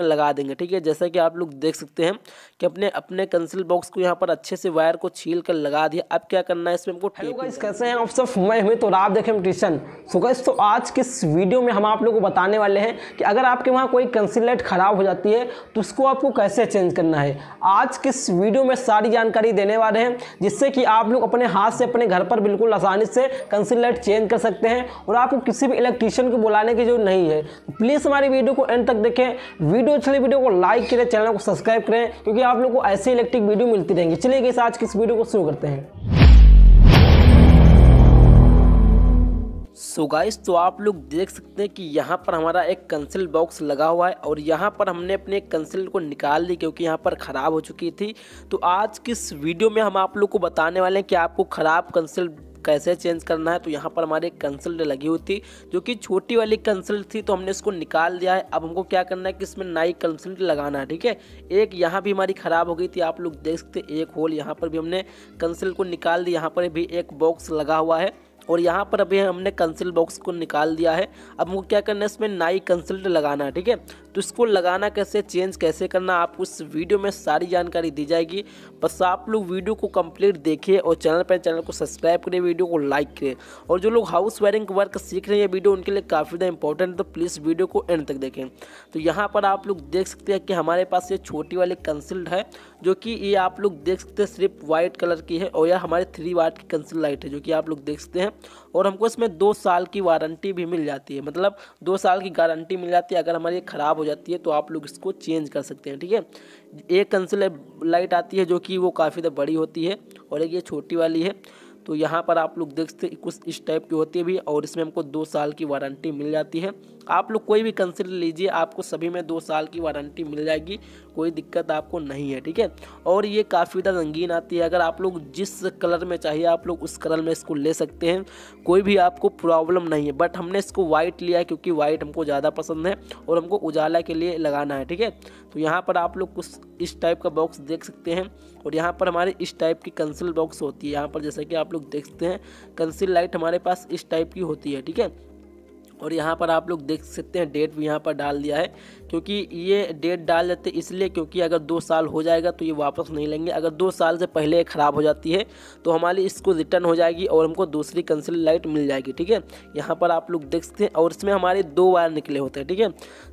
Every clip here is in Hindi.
में लगा देंगे ठीक है जैसा कि आप लोग देख सकते हैं कि अपने अपने कंसिल बॉक्स को यहाँ पर अच्छे से वायर को छील कर लगा दिया अब क्या करना है इसमें हमको हेलो कैसे हैं आप सब मैं हुए तो आप देखें ट्यूशन सो गाइस तो आज के इस वीडियो में हम आप लोग को बताने वाले हैं कि अगर आपके वहाँ कोई कंसिल लाइट खराब हो जाती है तो उसको आपको कैसे चेंज करना है आज के इस वीडियो में सारी जानकारी देने वाले हैं जिससे कि आप लोग अपने हाथ से अपने घर पर बिल्कुल आसानी से कंसिल लाइट चेंज कर सकते हैं और आपको किसी भी इलेक्ट्रीशियन को बुलाने की जरूरत नहीं है प्लीज़ तो हमारी वीडियो को एंड तक देखें वीडियो वीडियो अच्छी लगी वीडियो को लाइक करें चैनल को सब्सक्राइब करें क्योंकि आप लोग को ऐसे इलेक्ट्रिक वीडियो मिलती रहेंगे चलिए गई आज किस वीडियो को शुरू करते हैं सो so गाइस तो आप लोग देख सकते हैं कि यहाँ पर हमारा एक कंसिल बॉक्स लगा हुआ है और यहाँ पर हमने अपने कंसिल को निकाल ली क्योंकि यहाँ पर ख़राब हो चुकी थी तो आज किस वीडियो में हम आप लोग को बताने वाले हैं कि आपको ख़राब कंसिल कैसे चेंज करना है तो यहाँ पर हमारी कंसल्ट लगी हुई थी जो कि छोटी वाली कंसल्ट थी तो हमने इसको निकाल दिया है अब हमको क्या करना है कि इसमें नई कंसल्ट लगाना है ठीक है एक यहाँ भी हमारी ख़राब हो गई थी आप लोग देख सकते एक होल यहाँ पर भी हमने कंसल्ट को निकाल दिया यहाँ पर भी एक बॉक्स लगा हुआ है और यहाँ पर अभी हमने कंसिल बॉक्स को निकाल दिया है अब हमको क्या करना है इसमें नाई कंसल्ट लगाना है ठीक है तो इसको लगाना कैसे चेंज कैसे करना आपको इस वीडियो में सारी जानकारी दी जाएगी बस आप लोग वीडियो को कंप्लीट देखिए और चैनल पर चैनल को सब्सक्राइब करें वीडियो को लाइक करें और जो लोग हाउस वायरिंग वर्क सीख रहे हैं वीडियो उनके लिए काफ़ी ज़्यादा इंपॉर्टेंट है तो प्लीज़ वीडियो को एंड तक देखें तो यहाँ पर आप लोग देख सकते हैं कि हमारे पास ये छोटी वाली कंसिल्ड है जो कि ये आप लोग देख सकते हैं सिर्फ वाइट कलर की है और यह हमारे थ्री वाट की कंसिल लाइट है जो कि आप लोग देख सकते हैं और हमको इसमें दो साल की वारंटी भी मिल जाती है मतलब दो साल की गारंटी मिल जाती है अगर हमारी खराब हो जाती है तो आप लोग इसको चेंज कर सकते हैं ठीक है एक कंसल लाइट आती है जो कि वो काफ़ी ज़्यादा बड़ी होती है और एक ये छोटी वाली है तो यहाँ पर आप लोग देख सकते कुछ इस टाइप की होती है भी और इसमें हमको दो साल की वारंटी मिल जाती है आप लोग कोई भी कंसिडर लीजिए आपको सभी में दो साल की वारंटी मिल जाएगी कोई दिक्कत आपको नहीं है ठीक है और ये काफ़ी ज़्यादा रंगीन आती है अगर आप लोग जिस कलर में चाहिए आप लोग उस कलर में इसको ले सकते हैं कोई भी आपको प्रॉब्लम नहीं है बट हमने इसको वाइट लिया है क्योंकि वाइट हमको ज़्यादा पसंद है और हमको उजाला के लिए लगाना है ठीक है तो यहाँ पर आप लोग कुछ इस टाइप का बॉक्स देख सकते हैं और यहाँ पर हमारे इस टाइप की कंसिल बॉक्स होती है यहाँ पर जैसा कि आप लोग देख सकते हैं कंसिल लाइट हमारे पास इस टाइप की होती है ठीक है और यहाँ पर आप लोग देख सकते हैं डेट भी यहाँ पर डाल दिया है क्योंकि ये डेट डाल देते इसलिए क्योंकि अगर दो साल हो जाएगा तो ये वापस नहीं लेंगे अगर दो साल से पहले ख़राब हो जाती है तो हमारी इसको रिटर्न हो जाएगी और हमको दूसरी कंसिल लाइट मिल जाएगी ठीक है यहाँ पर आप लोग देख सकते हैं और इसमें हमारे दो वायर निकले होते हैं ठीक है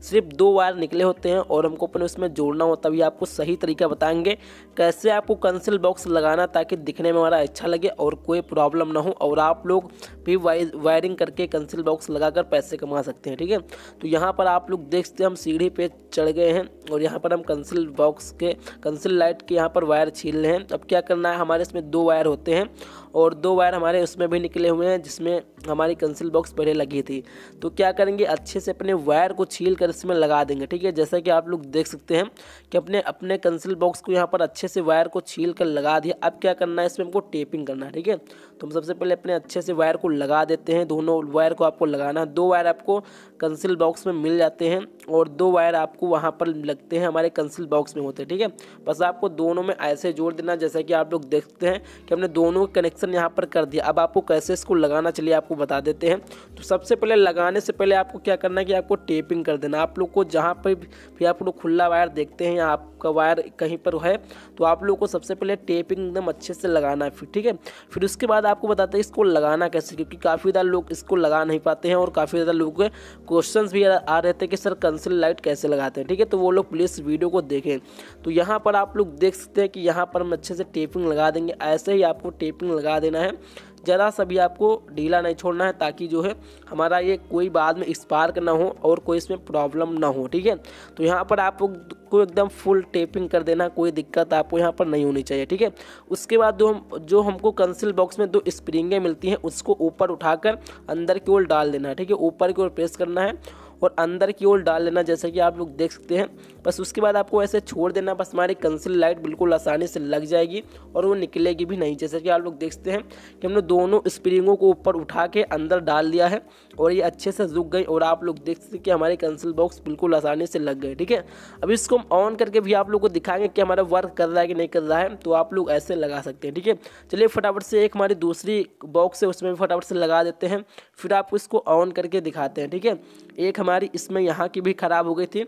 सिर्फ दो वायर निकले होते हैं और हमको अपने उसमें जोड़ना होता भी आपको सही तरीका बताएंगे कैसे आपको कंसिल बॉक्स लगाना ताकि दिखने में हमारा अच्छा लगे और कोई प्रॉब्लम ना हो और आप लोग भी वायरिंग करके कंसिल बॉक्स लगा पैसे कमा सकते हैं ठीक है तो यहाँ पर आप लोग देख सकते हैं हम सीढ़ी पे चढ़ गए हैं और यहाँ पर हम कंसिल बॉक्स के कंसिल लाइट के यहाँ पर वायर छील रहे हैं अब क्या करना है हमारे इसमें दो वायर होते हैं और दो वायर हमारे उसमें भी निकले हुए हैं जिसमें हमारी कंसिल बॉक्स पहले लगी थी तो क्या करेंगे अच्छे से अपने वायर को छील कर इसमें लगा देंगे ठीक है जैसा कि आप लोग देख सकते हैं कि अपने अपने कंसिल बॉक्स को यहाँ पर अच्छे से वायर को छील कर लगा दिया अब क्या करना है इसमें हमको टेपिंग करना है ठीक है तो हम सबसे पहले अपने अच्छे से वायर को लगा देते हैं दोनों वायर को आपको लगाना है दो वायर आपको कंसिल बॉक्स में मिल जाते हैं और दो वायर आपको वहाँ पर लगते हैं हमारे कंसिल बॉक्स में होते हैं ठीक है बस आपको दोनों में ऐसे जोड़ देना जैसा कि आप लोग देखते हैं कि हमने दोनों कनेक्शन यहाँ पर कर दिया अब आपको कैसे इसको लगाना चलिए आपको आपको बता देते हैं तो सबसे पहले लगाने से पहले आपको क्या करना है कि आपको टेपिंग कर देना आप लोग को जहाँ पर भी आप लोग खुला वायर देखते हैं या आपका वायर कहीं पर है तो आप लोग को सबसे पहले टेपिंग एकदम अच्छे से लगाना है फिर ठीक है फिर उसके बाद आपको बताते हैं इसको लगाना कैसे क्योंकि काफ़ी ज़्यादा लोग इसको लगा नहीं पाते हैं और काफ़ी ज़्यादा लोगों के क्वेश्चन भी आ रहे थे कि सर कंसिल लाइट कैसे लगाते हैं ठीक है तो वो लोग प्लीज़ वीडियो को देखें तो यहाँ पर आप लोग देख सकते हैं कि यहाँ पर हम अच्छे से टेपिंग लगा देंगे ऐसे ही आपको टेपिंग लगा देना है ज़रा सा भी आपको ढीला नहीं छोड़ना है ताकि जो है हमारा ये कोई बाद में स्पार्क ना हो और कोई इसमें प्रॉब्लम ना हो ठीक है तो यहाँ पर आपको एकदम फुल टेपिंग कर देना कोई दिक्कत आपको यहाँ पर नहीं होनी चाहिए ठीक है उसके बाद जो हम जो हमको कंसिल बॉक्स में दो स्प्रिंगें मिलती हैं उसको ऊपर उठाकर अंदर की ओर डाल देना है ठीक है ऊपर की ओर प्रेस करना है और अंदर की ओर डाल लेना जैसे कि आप लोग देख सकते हैं बस उसके बाद आपको ऐसे छोड़ देना बस हमारी कंसिल लाइट बिल्कुल आसानी से लग जाएगी और वो निकलेगी भी नहीं जैसे कि आप लोग देखते हैं कि हमने दोनों स्प्रिंगों को ऊपर उठा के अंदर डाल दिया है और ये अच्छे से रुक गई और आप लोग देख सकते कि हमारे कंसिल बॉक्स बिल्कुल आसानी से लग गए ठीक है अब इसको हम ऑन करके भी आप लोग को दिखाएंगे कि हमारा वर्क कर रहा है कि नहीं कर रहा है तो आप लोग ऐसे लगा सकते हैं ठीक है चलिए फटाफट से एक हमारी दूसरी बॉक्स है उसमें भी फटाफट से लगा देते हैं फिर आपको इसको ऑन करके दिखाते हैं ठीक है एक हमारी इसमें यहाँ की भी ख़राब हो गई थी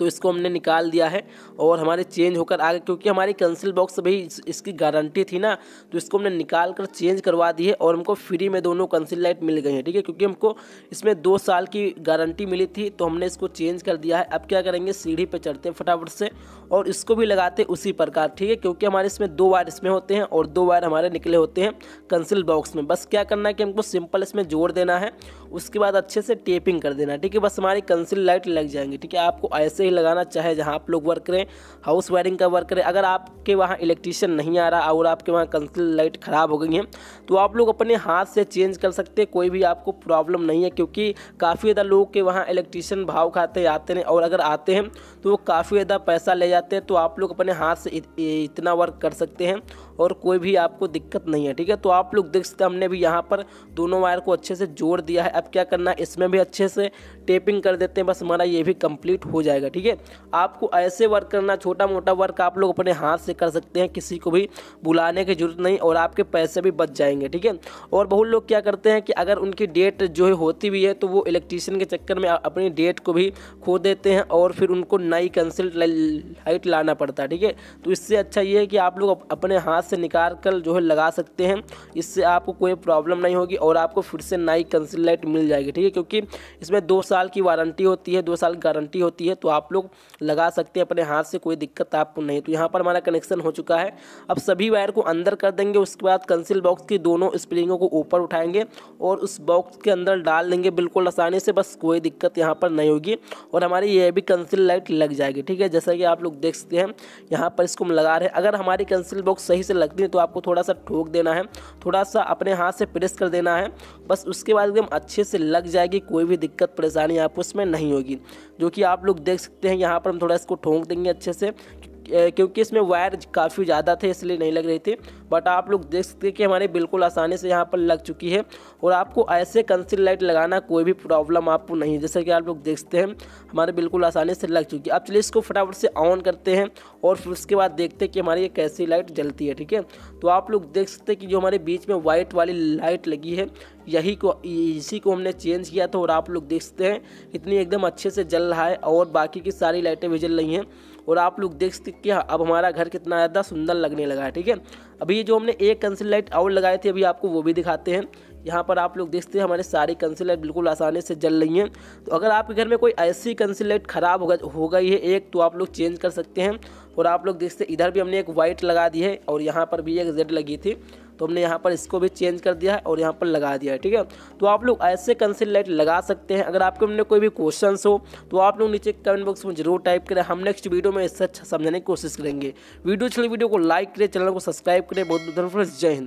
तो इसको हमने निकाल दिया है और हमारे चेंज होकर आ गए क्योंकि हमारी कैंसिल बॉक्स भी इसकी गारंटी थी ना तो इसको हमने निकाल कर चेंज करवा दी है और हमको फ्री में दोनों कैंसिल लाइट मिल गई है ठीक है क्योंकि हमको इसमें दो साल की गारंटी मिली थी तो हमने इसको चेंज कर दिया है अब क्या करेंगे सीढ़ी पर चढ़ते हैं फटाफट से और इसको भी लगाते उसी प्रकार ठीक है क्योंकि हमारे इसमें दो वायर इसमें होते हैं और दो वायर हमारे निकले होते हैं कंसिल बॉक्स में बस क्या करना है कि हमको सिंपल इसमें जोड़ देना है उसके बाद अच्छे से टेपिंग कर देना ठीक है बस हमारी कंसिल लाइट लग जाएंगी ठीक है आपको ऐसे ही लगाना चाहे जहाँ आप लोग वर्क करें हाउस वायरिंग का वर्क करें अगर आपके वहाँ इलेक्ट्रिशियन नहीं आ रहा और आपके वहाँ कंसिल लाइट ख़राब हो गई है तो आप लोग अपने हाथ से चेंज कर सकते हैं कोई भी आपको प्रॉब्लम नहीं है क्योंकि काफ़ी ज़्यादा लोग के वहाँ इलेक्ट्रीशियन भाव खाते आते हैं और अगर आते हैं तो वो काफ़ी ज़्यादा पैसा ले जाते हैं तो आप लोग अपने हाथ से इत, इतना वर्क कर सकते हैं और कोई भी आपको दिक्कत नहीं है ठीक है तो आप लोग देख सकते हमने भी यहाँ पर दोनों वायर को अच्छे से जोड़ दिया है अब क्या करना है इसमें भी अच्छे से टेपिंग कर देते हैं बस हमारा ये भी कम्प्लीट हो जाएगा ठीक है आपको ऐसे वर्क करना छोटा मोटा वर्क आप लोग अपने हाथ से कर सकते हैं किसी को भी बुलाने की ज़रूरत नहीं और आपके पैसे भी बच जाएंगे ठीक है और बहुत लोग क्या करते हैं कि अगर उनकी डेट जो है होती भी है तो वो इलेक्ट्रीशियन के चक्कर में अपनी डेट को भी खो देते हैं और फिर उनको नई कंसिल लाइट लाना पड़ता है ठीक है तो इससे अच्छा ये है कि आप लोग अपने हाथ से निकाल कर जो है लगा सकते हैं इससे आपको कोई प्रॉब्लम नहीं होगी और आपको फिर से नई कंसिल लाइट मिल जाएगी ठीक है क्योंकि इसमें दो साल की वारंटी होती है दो साल गारंटी होती है तो आप लोग लगा सकते हैं अपने हाथ से कोई दिक्कत आपको नहीं तो यहाँ पर हमारा कनेक्शन हो चुका है अब सभी वायर को अंदर कर देंगे उसके बाद कंसिल बॉक्स की दोनों स्प्रिंगों को ऊपर उठाएंगे और उस बॉक्स के अंदर डाल देंगे बिल्कुल आसानी से बस कोई दिक्कत यहाँ पर नहीं होगी और हमारी यह भी कंसिल लाइट लग जाएगी ठीक है जैसा कि आप लोग देख सकते हैं यहाँ पर इसको हम लगा रहे हैं अगर हमारी कंसिल बॉक्स सही से लगती है तो आपको थोड़ा सा ठोक देना है थोड़ा सा अपने हाथ से प्रेस कर देना है बस उसके बाद एकदम अच्छे से लग जाएगी कोई भी दिक्कत परेशानी आपको इसमें नहीं होगी जो कि आप लोग देख सकते हैं यहाँ पर हम थोड़ा इसको ठोंक देंगे अच्छे से कि क्योंकि इसमें वायर काफ़ी ज़्यादा थे इसलिए नहीं लग रही थी बट आप लोग देख सकते हैं कि हमारे बिल्कुल आसानी से यहाँ पर लग चुकी है और आपको ऐसे कंसिल लाइट लगाना कोई भी प्रॉब्लम आपको नहीं जैसे कि आप लोग देखते हैं हमारे बिल्कुल आसानी से लग चुकी है अब चलिए इसको फटाफट से ऑन करते हैं और फिर उसके बाद देखते हैं कि हमारी ये कैसी लाइट जलती है ठीक है तो आप लोग देख सकते हैं कि जो हमारे बीच में वाइट वाली लाइट लगी है यही को इसी को हमने चेंज किया था और आप लोग देख सकते हैं इतनी एकदम अच्छे से जल रहा है और बाकी की सारी लाइटें भी जल रही हैं और आप लोग देख सकते कि हाँ, अब हमारा घर कितना ज़्यादा सुंदर लगने लगा है ठीक है अभी जो हमने एक कंसिल लाइट आउट लगाए थे अभी आपको वो भी दिखाते हैं यहाँ पर आप लोग देखते हैं हमारे सारी कंसिल लाइट बिल्कुल आसानी से जल रही हैं तो अगर आपके घर में कोई ऐसी कंसिल लाइट ख़राब हो गई है एक तो आप लोग चेंज कर सकते हैं और आप लोग देखते इधर भी हमने एक वाइट लगा दी है और यहाँ पर भी एक जेड लगी थी तो हमने यहाँ पर इसको भी चेंज कर दिया है और यहाँ पर लगा दिया है ठीक है तो आप लोग ऐसे कंसिल लाइट लगा सकते हैं अगर आपके हमने कोई भी क्वेश्चन हो तो आप लोग नीचे कमेंट बॉक्स में जरूर टाइप करें हम नेक्स्ट वीडियो में इससे अच्छा समझाने की कोशिश करेंगे वीडियो अच्छी वीडियो को लाइक करें चैनल को सब्सक्राइब करें बहुत बहुत धन्यवाद जय हिंद